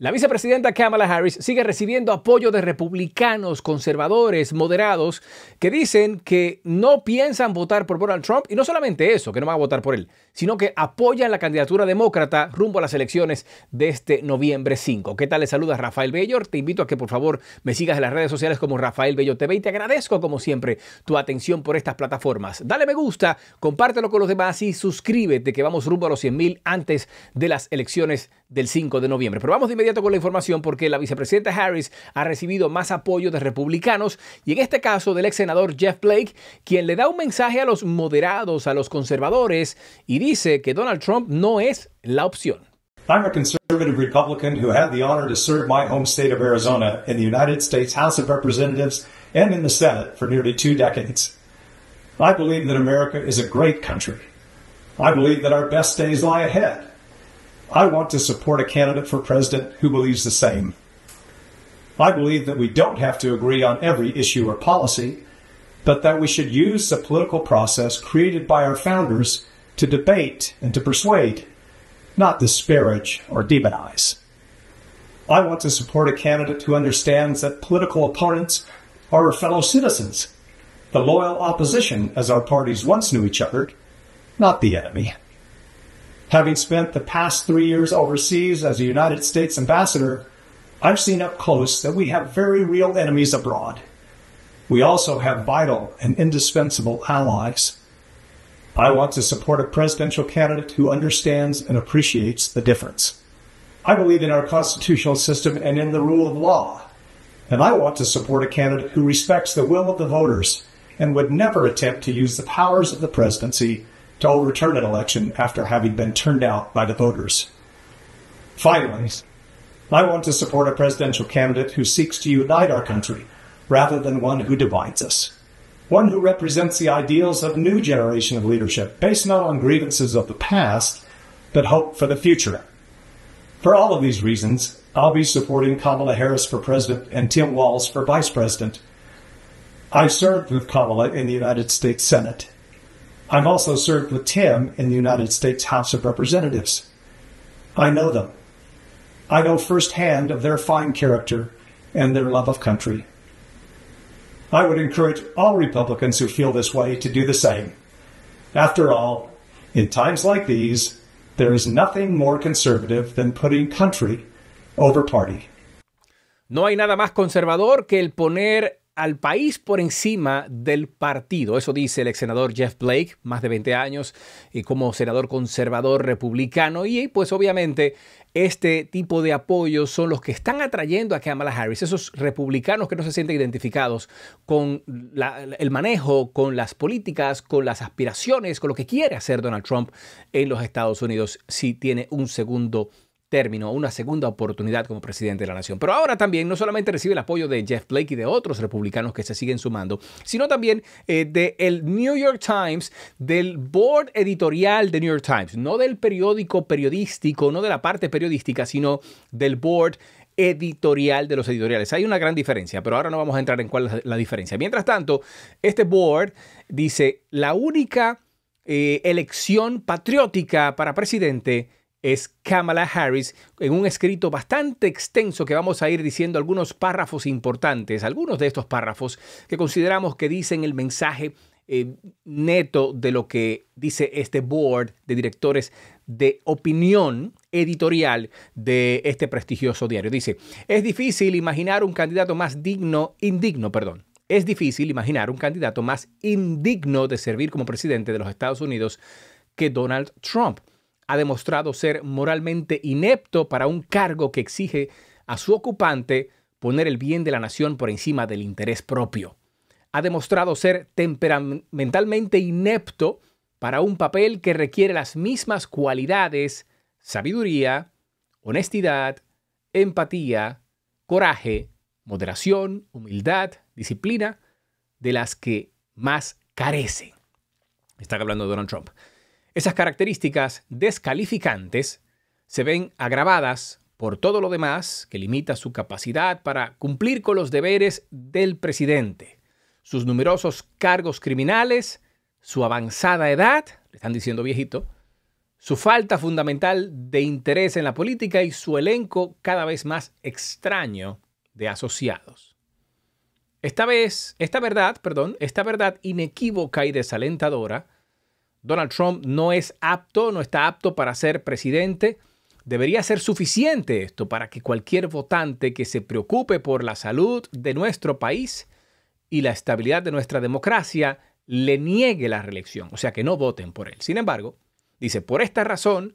La vicepresidenta Kamala Harris sigue recibiendo apoyo de republicanos, conservadores, moderados, que dicen que no piensan votar por Donald Trump, y no solamente eso, que no van a votar por él, sino que apoyan la candidatura demócrata rumbo a las elecciones de este noviembre 5. ¿Qué tal? Les saluda Rafael Bello, Te invito a que por favor me sigas en las redes sociales como Rafael Bello TV y te agradezco como siempre tu atención por estas plataformas. Dale me gusta, compártelo con los demás y suscríbete que vamos rumbo a los 100.000 antes de las elecciones del 5 de noviembre. Pero vamos de inmediato inmediato con la información porque la vicepresidenta Harris ha recibido más apoyo de republicanos y en este caso del ex senador Jeff Blake, quien le da un mensaje a los moderados, a los conservadores y dice que Donald Trump no es la opción. I'm a conservative Republican who had the honor to serve my home state of Arizona in the United States House of Representatives and in the Senate for nearly two decades. I believe that America is a great country. I believe that our best days lie ahead. I want to support a candidate for president who believes the same. I believe that we don't have to agree on every issue or policy, but that we should use the political process created by our founders to debate and to persuade, not disparage or demonize. I want to support a candidate who understands that political opponents are our fellow citizens, the loyal opposition as our parties once knew each other, not the enemy. Having spent the past three years overseas as a United States ambassador, I've seen up close that we have very real enemies abroad. We also have vital and indispensable allies. I want to support a presidential candidate who understands and appreciates the difference. I believe in our constitutional system and in the rule of law, and I want to support a candidate who respects the will of the voters and would never attempt to use the powers of the presidency to overturn an election after having been turned out by the voters. Finally, I want to support a presidential candidate who seeks to unite our country rather than one who divides us. One who represents the ideals of a new generation of leadership based not on grievances of the past, but hope for the future. For all of these reasons, I'll be supporting Kamala Harris for president and Tim Walz for vice president. I served with Kamala in the United States Senate I've also served with Tim in the United States House of Representatives. I know them. I know firsthand of their fine character and their love of country. I would encourage all Republicans who feel this way to do the same. After all, in times like these, there is nothing more conservative than putting country over party. No hay nada más conservador que el poner al país por encima del partido. Eso dice el ex senador Jeff Blake, más de 20 años y como senador conservador republicano. Y pues obviamente este tipo de apoyos son los que están atrayendo a Kamala Harris, esos republicanos que no se sienten identificados con el manejo, con las políticas, con las aspiraciones, con lo que quiere hacer Donald Trump en los Estados Unidos si tiene un segundo término, una segunda oportunidad como presidente de la nación. Pero ahora también no solamente recibe el apoyo de Jeff Blake y de otros republicanos que se siguen sumando, sino también eh, del New York Times, del board editorial de New York Times, no del periódico periodístico, no de la parte periodística, sino del board editorial de los editoriales. Hay una gran diferencia, pero ahora no vamos a entrar en cuál es la diferencia. Mientras tanto, este board dice, la única eh, elección patriótica para presidente es Kamala Harris en un escrito bastante extenso que vamos a ir diciendo algunos párrafos importantes, algunos de estos párrafos que consideramos que dicen el mensaje eh, neto de lo que dice este board de directores de opinión editorial de este prestigioso diario. Dice, es difícil imaginar un candidato más digno, indigno, perdón, es difícil imaginar un candidato más indigno de servir como presidente de los Estados Unidos que Donald Trump ha demostrado ser moralmente inepto para un cargo que exige a su ocupante poner el bien de la nación por encima del interés propio. Ha demostrado ser temperamentalmente inepto para un papel que requiere las mismas cualidades, sabiduría, honestidad, empatía, coraje, moderación, humildad, disciplina, de las que más carece. Está hablando Donald Trump. Esas características descalificantes se ven agravadas por todo lo demás que limita su capacidad para cumplir con los deberes del presidente. Sus numerosos cargos criminales, su avanzada edad, le están diciendo viejito, su falta fundamental de interés en la política y su elenco cada vez más extraño de asociados. Esta vez, esta verdad, perdón, esta verdad inequívoca y desalentadora Donald Trump no es apto, no está apto para ser presidente. Debería ser suficiente esto para que cualquier votante que se preocupe por la salud de nuestro país y la estabilidad de nuestra democracia le niegue la reelección, o sea que no voten por él. Sin embargo, dice, por esta razón,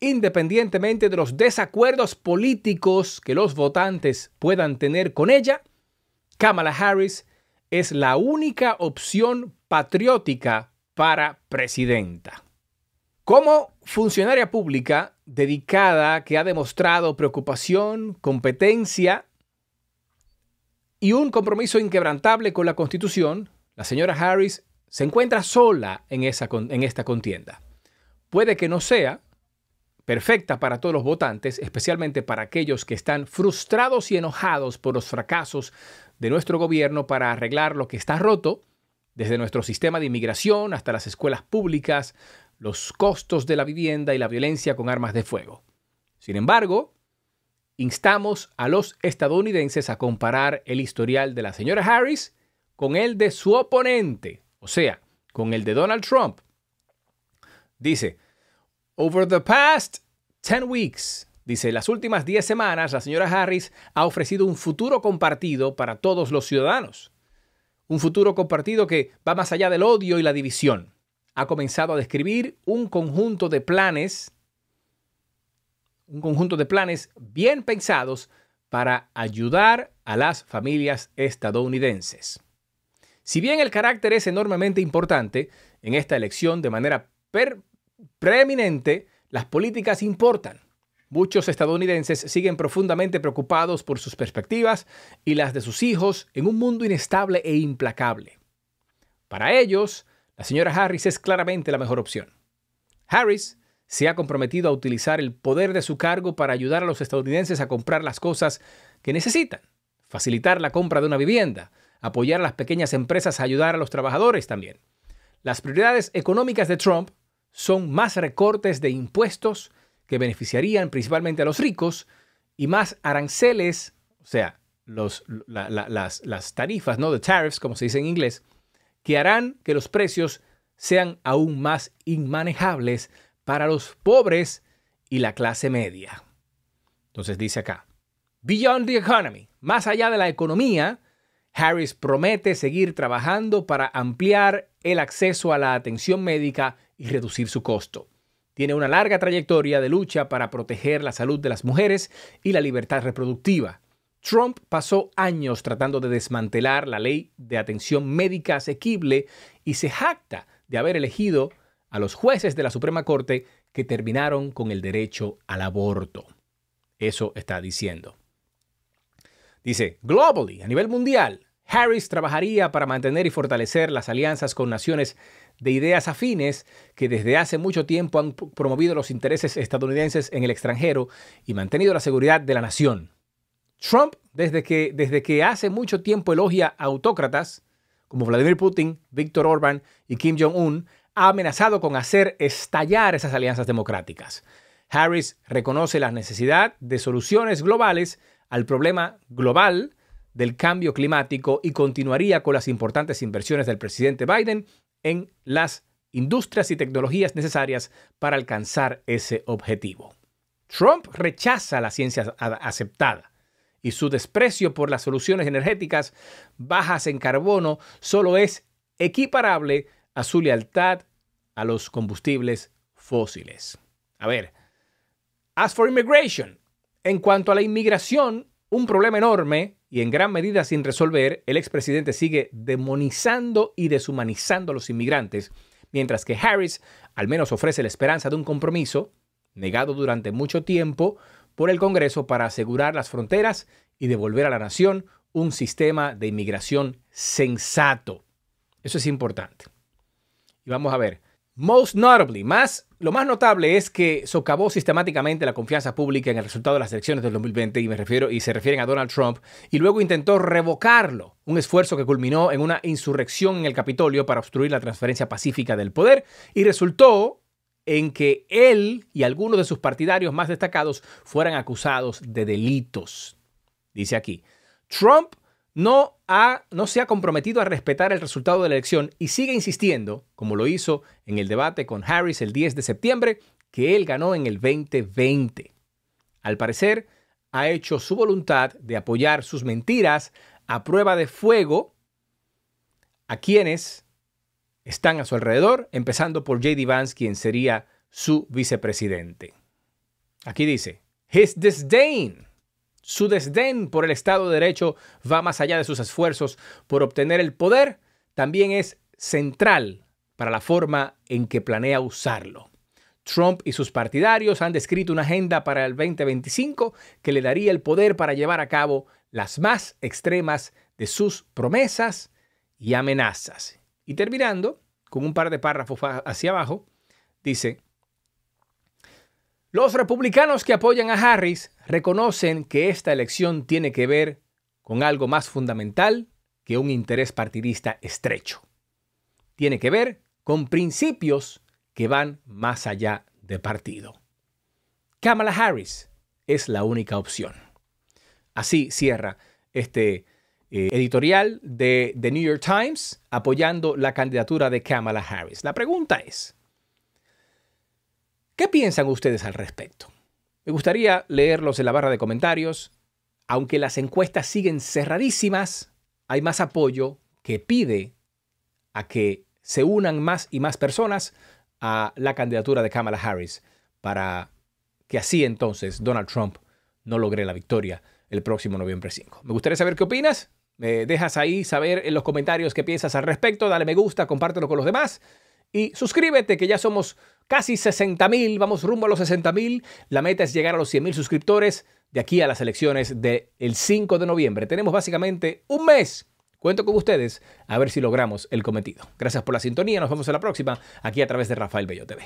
independientemente de los desacuerdos políticos que los votantes puedan tener con ella, Kamala Harris es la única opción patriótica para presidenta. Como funcionaria pública dedicada que ha demostrado preocupación, competencia y un compromiso inquebrantable con la Constitución, la señora Harris se encuentra sola en, esa, en esta contienda. Puede que no sea perfecta para todos los votantes, especialmente para aquellos que están frustrados y enojados por los fracasos de nuestro gobierno para arreglar lo que está roto, desde nuestro sistema de inmigración hasta las escuelas públicas, los costos de la vivienda y la violencia con armas de fuego. Sin embargo, instamos a los estadounidenses a comparar el historial de la señora Harris con el de su oponente, o sea, con el de Donald Trump. Dice, over the past 10 weeks, dice, las últimas 10 semanas, la señora Harris ha ofrecido un futuro compartido para todos los ciudadanos un futuro compartido que va más allá del odio y la división. Ha comenzado a describir un conjunto de planes, un conjunto de planes bien pensados para ayudar a las familias estadounidenses. Si bien el carácter es enormemente importante en esta elección de manera preeminente, las políticas importan. Muchos estadounidenses siguen profundamente preocupados por sus perspectivas y las de sus hijos en un mundo inestable e implacable. Para ellos, la señora Harris es claramente la mejor opción. Harris se ha comprometido a utilizar el poder de su cargo para ayudar a los estadounidenses a comprar las cosas que necesitan, facilitar la compra de una vivienda, apoyar a las pequeñas empresas a ayudar a los trabajadores también. Las prioridades económicas de Trump son más recortes de impuestos que beneficiarían principalmente a los ricos y más aranceles, o sea, las, las, tarifas, ¿no? The tariffs, como se dice en inglés, que harán que los precios sean aún más inmanejables para los pobres y la clase media. Entonces dice acá, Beyond the Economy, más allá de la economía, Harris promete seguir trabajando para ampliar el acceso a la atención médica y reducir su costo tiene una larga trayectoria de lucha para proteger la salud de las mujeres y la libertad reproductiva. Trump pasó años tratando de desmantelar la ley de atención médica asequible y se jacta de haber elegido a los jueces de la Suprema Corte que terminaron con el derecho al aborto. Eso está diciendo. Dice, globally, a nivel mundial, Harris trabajaría para mantener y fortalecer las alianzas con naciones de ideas afines que desde hace mucho tiempo han promovido los intereses estadounidenses en el extranjero y mantenido la seguridad de la nación. Trump, desde que, desde que hace mucho tiempo elogia autócratas como Vladimir Putin, Víctor Orban y Kim Jong-un, ha amenazado con hacer estallar esas alianzas democráticas. Harris reconoce la necesidad de soluciones globales al problema global del cambio climático y continuaría con las importantes inversiones del presidente Biden en las industrias y tecnologías necesarias para alcanzar ese objetivo. Trump rechaza la ciencia aceptada y su desprecio por las soluciones energéticas bajas en carbono solo es equiparable a su lealtad a los combustibles fósiles. A ver, as for immigration, en cuanto a la inmigración, un problema enorme y en gran medida sin resolver, el expresidente sigue demonizando y deshumanizando a los inmigrantes, mientras que Harris al menos ofrece la esperanza de un compromiso, negado durante mucho tiempo, por el Congreso para asegurar las fronteras y devolver a la nación un sistema de inmigración sensato. Eso es importante. Y vamos a ver, Most notably, más, lo más notable es que socavó sistemáticamente la confianza pública en el resultado de las elecciones del 2020 y me refiero y se refieren a Donald Trump y luego intentó revocarlo, un esfuerzo que culminó en una insurrección en el Capitolio para obstruir la transferencia pacífica del poder y resultó en que él y algunos de sus partidarios más destacados fueran acusados de delitos. Dice aquí, Trump no, ha, no se ha comprometido a respetar el resultado de la elección y sigue insistiendo, como lo hizo en el debate con Harris el 10 de septiembre, que él ganó en el 2020. Al parecer, ha hecho su voluntad de apoyar sus mentiras a prueba de fuego a quienes están a su alrededor, empezando por JD Vance, quien sería su vicepresidente. Aquí dice, His disdain su desdén por el Estado de Derecho va más allá de sus esfuerzos por obtener el poder, también es central para la forma en que planea usarlo. Trump y sus partidarios han descrito una agenda para el 2025 que le daría el poder para llevar a cabo las más extremas de sus promesas y amenazas. Y terminando, con un par de párrafos hacia abajo, dice, los republicanos que apoyan a Harris reconocen que esta elección tiene que ver con algo más fundamental que un interés partidista estrecho. Tiene que ver con principios que van más allá de partido. Kamala Harris es la única opción. Así cierra este eh, editorial de The New York Times apoyando la candidatura de Kamala Harris. La pregunta es, ¿Qué piensan ustedes al respecto? Me gustaría leerlos en la barra de comentarios. Aunque las encuestas siguen cerradísimas, hay más apoyo que pide a que se unan más y más personas a la candidatura de Kamala Harris para que así entonces Donald Trump no logre la victoria el próximo noviembre 5. Me gustaría saber qué opinas. Me dejas ahí saber en los comentarios qué piensas al respecto. Dale me gusta, compártelo con los demás y suscríbete que ya somos casi 60 mil, vamos rumbo a los 60 mil. La meta es llegar a los 100 mil suscriptores de aquí a las elecciones del 5 de noviembre. Tenemos básicamente un mes. Cuento con ustedes a ver si logramos el cometido. Gracias por la sintonía. Nos vemos en la próxima aquí a través de Rafael Bello TV.